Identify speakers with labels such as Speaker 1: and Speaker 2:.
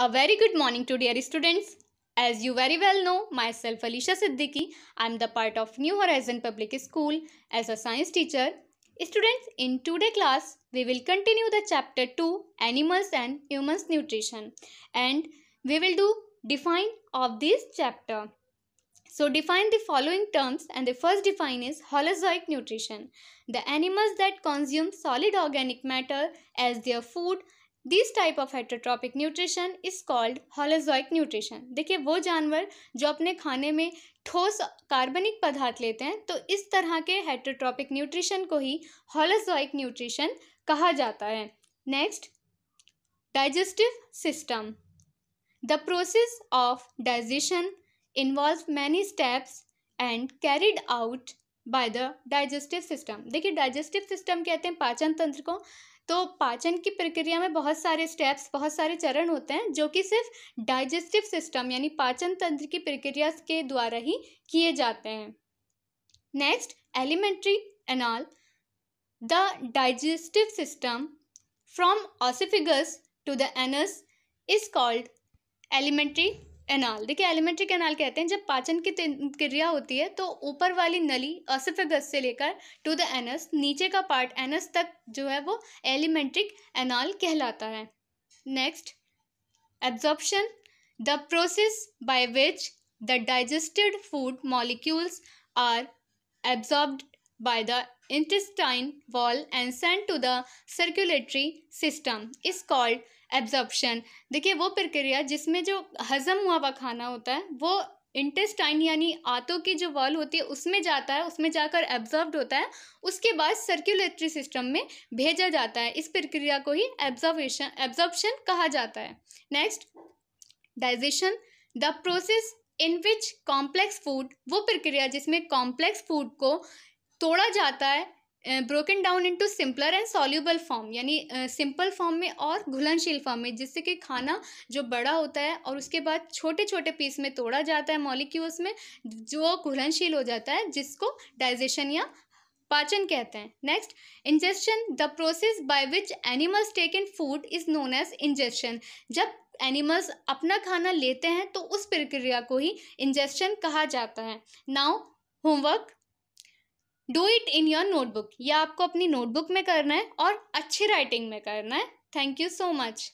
Speaker 1: A very good morning to dear students. As you very well know, myself Alicia Siddiqui, I am the part of New Horizon Public School as a science teacher. Students, in today class, we will continue the chapter 2, Animals and Humans Nutrition. And we will do define of this chapter. So define the following terms and the first define is holozoic nutrition. The animals that consume solid organic matter as their food this type of heterotrophic nutrition is called holozoic nutrition देखिए वो जानवर जो अपने खाने में ठोस कार्बनिक पदार्थ लेते हैं तो इस तरह के हेट्रोट्रॉपिक न्यूट्रिशन को ही हॉलोजॉइक न्यूट्रिशन कहा जाता है next digestive system the process of digestion involve many steps and carried out by the digestive system देखिए डाइजेस्टिव सिस्टम कहते हैं पाचन तंत्र को तो पाचन की प्रक्रिया में बहुत सारे स्टेप्स बहुत सारे चरण होते हैं जो कि सिर्फ डाइजेस्टिव सिस्टम यानी पाचन तंत्र की प्रक्रिया के द्वारा ही किए जाते हैं next alimentary canal the digestive system from oesophagus to the anus is called alimentary canal देखिए एलिमेंट्री कैनाल कहते हैं जब पाचन की क्रिया होती है तो ऊपर वाली नली असिफिगस से लेकर टू द एनस नीचे का पार्ट एनस तक जो है वो एलिमेंट्रिक एनाल कहलाता है next absorption the process by which the digested food molecules are absorbed by the intestine wall and sent to the circulatory system is called absorption देखिए वो प्रक्रिया जिसमें जो हजम हुआ हुआ खाना होता है वो इंटेस्टाइन यानी आंतों की जो वॉल होती है उसमें जाता है उसमें जाकर एब्जॉर्ब होता है उसके बाद सर्कुलेटरी सिस्टम में भेजा जाता है इस प्रक्रिया को ही एब्जॉर्वेशन एब्जॉर्प्शन कहा जाता है next digestion the process in which complex food वो प्रक्रिया जिसमें कॉम्प्लेक्स फूड को तोड़ा जाता है broken down into simpler and soluble form यानी सिंपल फॉर्म में और घुलनशील फॉर्म में जिससे कि खाना जो बड़ा होता है और उसके बाद छोटे छोटे पीस में तोड़ा जाता है मॉलिक्यूल्स में जो घुलनशील हो जाता है जिसको डाइजेशन या पाचन कहते हैं next injection the process by which animals take in food is known as injection जब एनिमल्स अपना खाना लेते हैं तो उस प्रक्रिया को ही इंजेक्शन कहा जाता है now homework do it in your notebook ये आपको अपनी नोटबुक में करना है और अच्छी राइटिंग में करना है थैंक यू सो मच